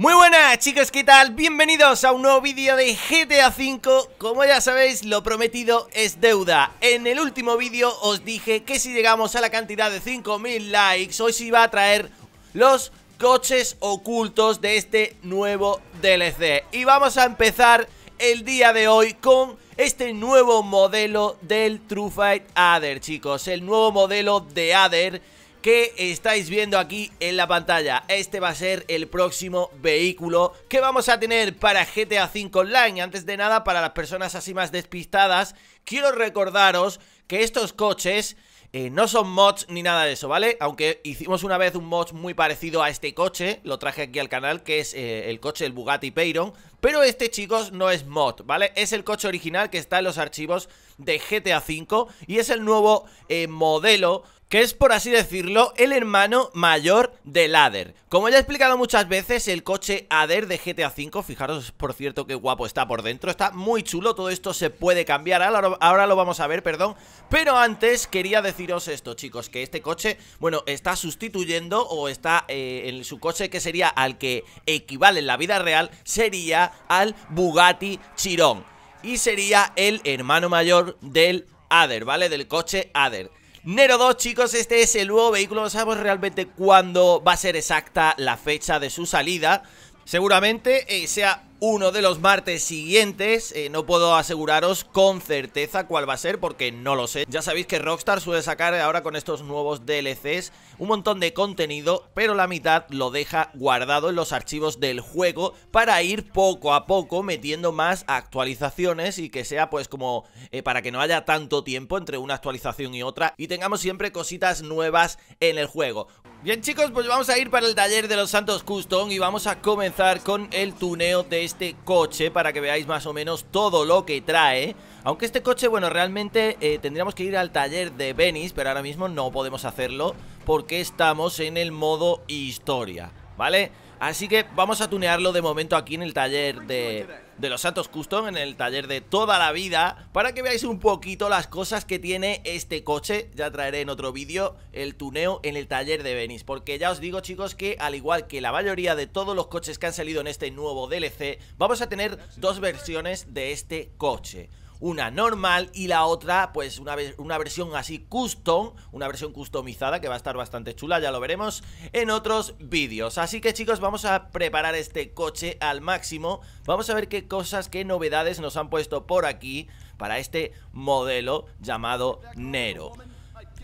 Muy buenas chicos, ¿qué tal? Bienvenidos a un nuevo vídeo de GTA V Como ya sabéis, lo prometido es deuda En el último vídeo os dije que si llegamos a la cantidad de 5000 likes Hoy se iba a traer los coches ocultos de este nuevo DLC Y vamos a empezar el día de hoy con este nuevo modelo del True Fight Ader, chicos El nuevo modelo de Ader que estáis viendo aquí en la pantalla. Este va a ser el próximo vehículo que vamos a tener para GTA V Online. Antes de nada, para las personas así más despistadas, quiero recordaros que estos coches... Eh, no son mods ni nada de eso, ¿vale? Aunque hicimos una vez un mod muy parecido a este coche Lo traje aquí al canal, que es eh, el coche, del Bugatti Peyron. Pero este, chicos, no es mod, ¿vale? Es el coche original que está en los archivos de GTA V Y es el nuevo eh, modelo que es por así decirlo el hermano mayor del Ader. Como ya he explicado muchas veces, el coche Ader de GTA V, fijaros por cierto que guapo está por dentro, está muy chulo, todo esto se puede cambiar, ahora lo vamos a ver, perdón, pero antes quería deciros esto chicos, que este coche, bueno, está sustituyendo o está eh, en su coche que sería al que equivale en la vida real, sería al Bugatti Chiron. Y sería el hermano mayor del Ader, ¿vale? Del coche Ader. Nero 2 chicos, este es el nuevo vehículo, no sabemos realmente cuándo va a ser exacta la fecha de su salida Seguramente eh, sea uno de los martes siguientes. Eh, no puedo aseguraros con certeza cuál va a ser porque no lo sé. Ya sabéis que Rockstar suele sacar ahora con estos nuevos DLCs un montón de contenido, pero la mitad lo deja guardado en los archivos del juego para ir poco a poco metiendo más actualizaciones y que sea pues como eh, para que no haya tanto tiempo entre una actualización y otra y tengamos siempre cositas nuevas en el juego. Bien chicos, pues vamos a ir para el taller de los Santos Custom y vamos a comenzar con el tuneo de este coche para que veáis más o menos todo lo que trae Aunque este coche, bueno, realmente eh, tendríamos que ir al taller de Venice, pero ahora mismo no podemos hacerlo porque estamos en el modo historia ¿vale? Así que vamos a tunearlo de momento aquí en el taller de, de los Santos Custom, en el taller de toda la vida, para que veáis un poquito las cosas que tiene este coche. Ya traeré en otro vídeo el tuneo en el taller de Venice, porque ya os digo chicos que al igual que la mayoría de todos los coches que han salido en este nuevo DLC, vamos a tener dos versiones de este coche una normal y la otra, pues una, versión así custom, una versión customizada que va a estar bastante chula, ya lo veremos en otros vídeos. Así que chicos, vamos a preparar este coche al máximo, vamos a ver qué cosas, qué novedades nos han puesto por aquí para este modelo llamado Nero.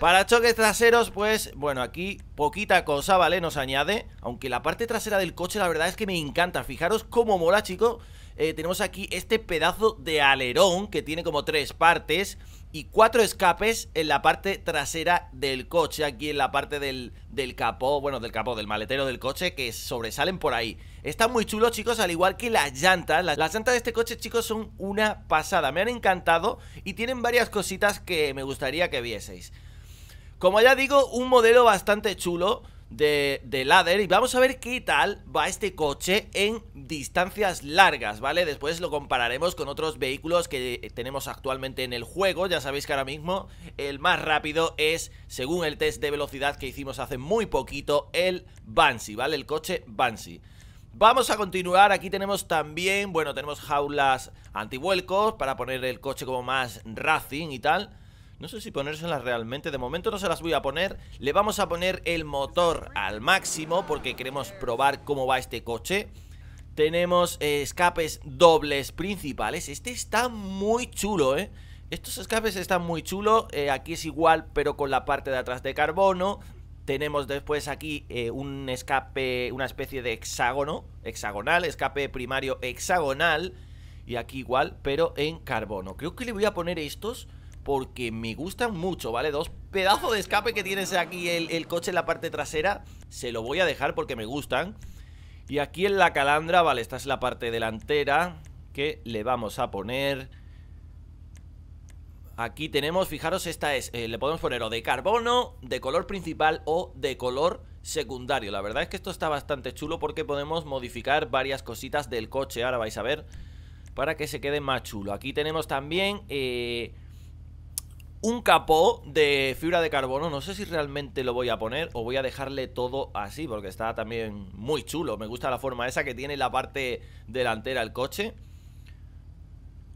Para choques traseros, pues, bueno, aquí poquita cosa, ¿vale? Nos añade, aunque la parte trasera del coche la verdad es que me encanta. Fijaros cómo mola, chicos. Eh, tenemos aquí este pedazo de alerón que tiene como tres partes y cuatro escapes en la parte trasera del coche, aquí en la parte del, del, capó, bueno, del capó, del maletero del coche, que sobresalen por ahí. Está muy chulo, chicos, al igual que las llantas. Las, las llantas de este coche, chicos, son una pasada. Me han encantado y tienen varias cositas que me gustaría que vieseis. Como ya digo, un modelo bastante chulo de, ladder y vamos a ver qué tal va este coche en distancias largas, ¿vale? Después lo compararemos con otros vehículos que tenemos actualmente en el juego, ya sabéis que ahora mismo el más rápido es, según el test de velocidad que hicimos hace muy poquito, el Banshee, ¿vale? El coche Banshee. Vamos a continuar, aquí tenemos también, bueno, tenemos jaulas antivuelcos para poner el coche como más racing y tal no sé si ponérselas realmente, de momento no se las voy a poner Le vamos a poner el motor al máximo porque queremos probar cómo va este coche Tenemos eh, escapes dobles principales, este está muy chulo, eh estos escapes están muy chulos, eh, aquí es igual pero con la parte de atrás de carbono tenemos después aquí eh, un escape, una especie de hexágono, hexagonal, escape primario hexagonal. Y aquí igual, pero en carbono. Creo que le voy a poner estos porque me gustan mucho, ¿vale? Dos pedazos de escape que tienes aquí el, coche en la parte trasera, se lo voy a dejar porque me gustan. Y aquí en la calandra, vale, esta es la parte delantera que le vamos a poner... Aquí tenemos, fijaros, esta es, eh, le podemos poner o de carbono, de color principal o de color secundario. La verdad es que esto está bastante chulo porque podemos modificar varias cositas del coche, ahora vais a ver, para que se quede más chulo. Aquí tenemos también eh, un capó de fibra de carbono. No sé si realmente lo voy a poner o voy a dejarle todo así, porque está también muy chulo. Me gusta la forma esa que tiene la parte delantera del coche.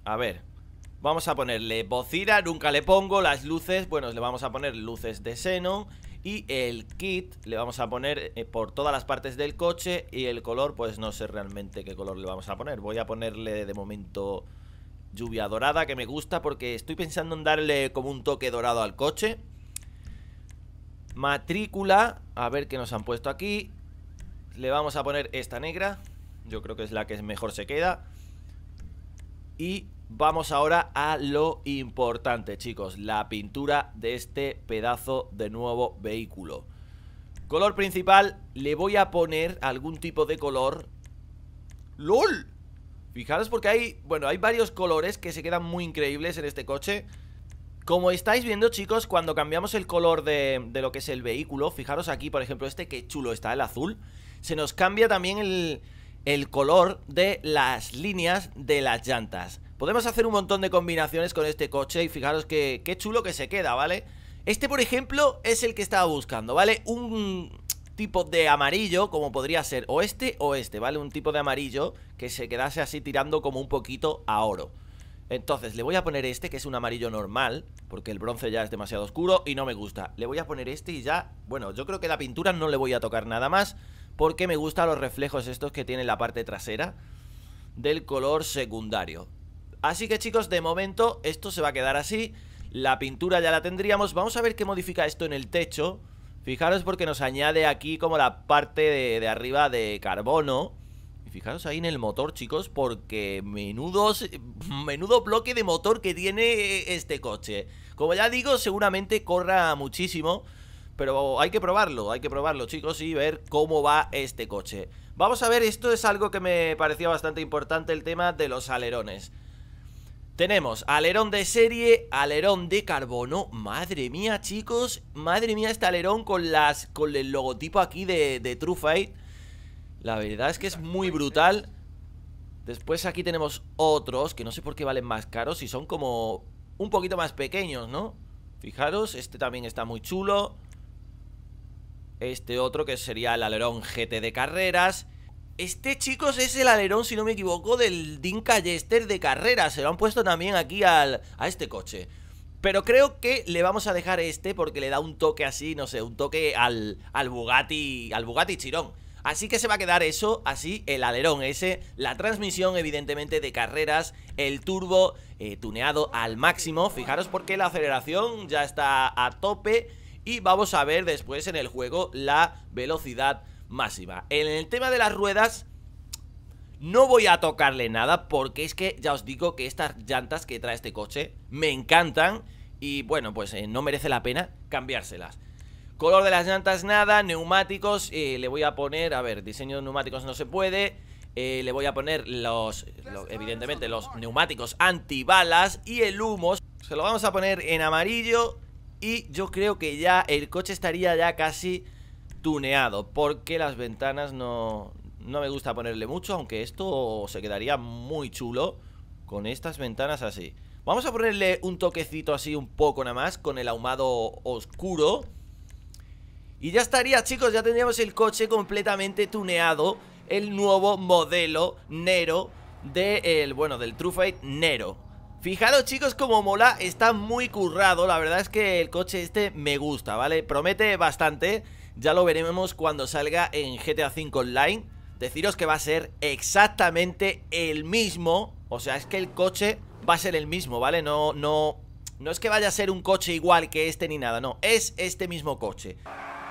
A ver, vamos a ponerle bocina, nunca le pongo las luces. Bueno, le vamos a poner luces de seno. Y el kit le vamos a poner eh, por todas las partes del coche. Y el color, pues no sé realmente qué color le vamos a poner. Voy a ponerle de momento lluvia dorada que me gusta porque estoy pensando en darle como un toque dorado al coche. Matrícula, a ver qué nos han puesto aquí. Le vamos a poner esta negra, yo creo que es la que mejor se queda. Y vamos ahora a lo importante, chicos, la pintura de este pedazo de nuevo vehículo. Color principal, le voy a poner algún tipo de color... ¡LOL! Fijaros porque hay, bueno, hay varios colores que se quedan muy increíbles en este coche Como estáis viendo chicos, cuando cambiamos el color de, de lo que es el vehículo Fijaros aquí, por ejemplo, este que chulo está, el azul Se nos cambia también el, el color de las líneas de las llantas Podemos hacer un montón de combinaciones con este coche y fijaros que, qué chulo que se queda, ¿vale? Este, por ejemplo, es el que estaba buscando, ¿vale? Un, Tipo de amarillo, como podría ser o este o este, ¿vale? Un tipo de amarillo que se quedase así tirando como un poquito a oro. Entonces, le voy a poner este, que es un amarillo normal, porque el bronce ya es demasiado oscuro y no me gusta. Le voy a poner este y ya, bueno, yo creo que la pintura no le voy a tocar nada más, porque me gustan los reflejos estos que tiene la parte trasera del color secundario. Así que chicos, de momento esto se va a quedar así, la pintura ya la tendríamos, vamos a ver qué modifica esto en el techo... Fijaros porque nos añade aquí como la parte de, arriba de carbono. Y fijaros ahí en el motor, chicos, porque menudos, menudo bloque de motor que tiene este coche. Como ya digo, seguramente corra muchísimo, pero hay que probarlo, hay que probarlo, chicos, y ver cómo va este coche. Vamos a ver, esto es algo que me parecía bastante importante, el tema de los alerones. Tenemos alerón de serie, alerón de carbono Madre mía, chicos Madre mía, este alerón con las con el logotipo aquí de, de True Fight La verdad es que es muy brutal Después aquí tenemos otros Que no sé por qué valen más caros Y son como un poquito más pequeños, ¿no? Fijaros, este también está muy chulo Este otro que sería el alerón GT de carreras este, chicos, es el alerón, si no me equivoco, del Din Callester de carreras Se lo han puesto también aquí a este coche. Pero creo que le vamos a dejar este porque le da un toque así, no sé, un toque al, al Bugatti, al Bugatti Chirón. Así que se va a quedar eso, así el alerón ese, la transmisión evidentemente de carreras, el turbo eh, tuneado al máximo. Fijaros porque la aceleración ya está a tope y vamos a ver después en el juego la velocidad máxima. En el tema de las ruedas, no voy a tocarle nada porque es que ya os digo que estas llantas que trae este coche me encantan y bueno, pues eh, no merece la pena cambiárselas. Color de las llantas nada, neumáticos, eh, le voy a poner, a ver, diseño de neumáticos no se puede, eh, le voy a poner los, evidentemente, los neumáticos antibalas y el humo. Se lo vamos a poner en amarillo y yo creo que ya el coche estaría ya casi tuneado, porque las ventanas no, no me gusta ponerle mucho, aunque esto se quedaría muy chulo con estas ventanas así. Vamos a ponerle un toquecito así un poco nada más con el ahumado oscuro. Y ya estaría, chicos, ya tendríamos el coche completamente tuneado, el nuevo modelo Nero de bueno, del True Fight Nero. Fijaros chicos como mola, está muy currado, la verdad es que el coche este me gusta, ¿vale? Promete bastante, ya lo veremos cuando salga en GTA V Online Deciros que va a ser exactamente el mismo, o sea, es que el coche va a ser el mismo, ¿vale? No, no, no es que vaya a ser un coche igual que este ni nada, no, es este mismo coche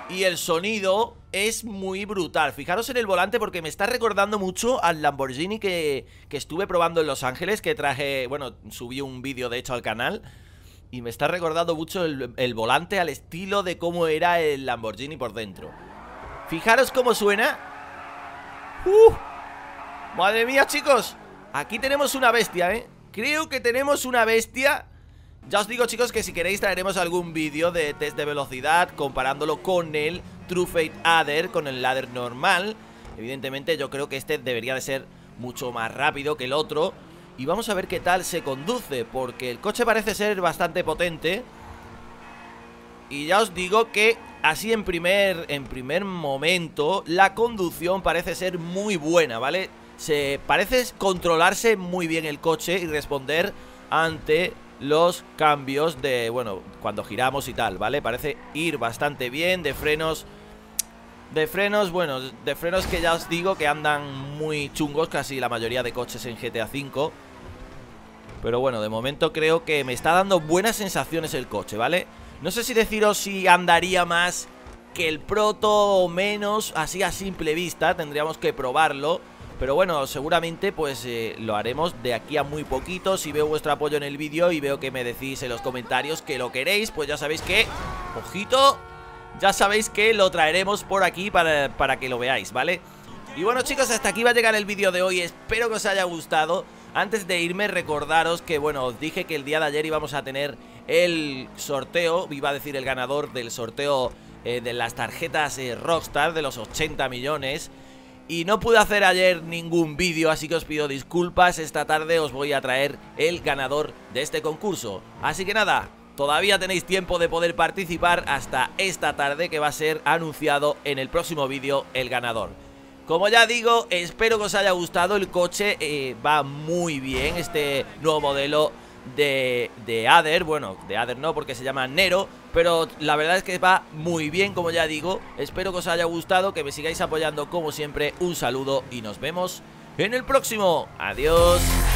y el sonido es muy brutal. Fijaros en el volante porque me está recordando mucho al Lamborghini que, estuve probando en Los Ángeles, que traje, bueno, subí un vídeo de hecho al canal. Y me está recordando mucho el, volante al estilo de cómo era el Lamborghini por dentro. Fijaros cómo suena. ¡Uf! ¡Uh! ¡Madre mía, chicos! Aquí tenemos una bestia, ¿eh? Creo que tenemos una bestia ya os digo chicos que si queréis traeremos algún vídeo de test de velocidad comparándolo con el True Fate Adder, con el ladder normal. Evidentemente yo creo que este debería de ser mucho más rápido que el otro. Y vamos a ver qué tal se conduce, porque el coche parece ser bastante potente. Y ya os digo que así en primer, en primer momento la conducción parece ser muy buena, ¿vale? Se parece controlarse muy bien el coche y responder ante los cambios de, bueno, cuando giramos y tal, ¿vale? Parece ir bastante bien de frenos... De frenos, bueno, de frenos que ya os digo que andan muy chungos casi la mayoría de coches en GTA V. Pero bueno, de momento creo que me está dando buenas sensaciones el coche, ¿vale? No sé si deciros si andaría más que el proto o menos, así a simple vista, tendríamos que probarlo. Pero bueno, seguramente pues eh, lo haremos de aquí a muy poquito. Si veo vuestro apoyo en el vídeo y veo que me decís en los comentarios que lo queréis, pues ya sabéis que... ¡Ojito! Ya sabéis que lo traeremos por aquí para, que lo veáis, ¿vale? Y bueno chicos, hasta aquí va a llegar el vídeo de hoy. Espero que os haya gustado. Antes de irme, recordaros que, bueno, os dije que el día de ayer íbamos a tener el sorteo, iba a decir el ganador del sorteo eh, de las tarjetas eh, Rockstar de los 80 millones. Y no pude hacer ayer ningún vídeo, así que os pido disculpas. Esta tarde os voy a traer el ganador de este concurso. Así que nada, Todavía tenéis tiempo de poder participar hasta esta tarde que va a ser anunciado en el próximo vídeo el ganador. Como ya digo, espero que os haya gustado, el coche eh, va muy bien, este nuevo modelo de, Ader, bueno, de Ader no porque se llama Nero, pero la verdad es que va muy bien, como ya digo. Espero que os haya gustado, que me sigáis apoyando como siempre. Un saludo y nos vemos en el próximo. Adiós.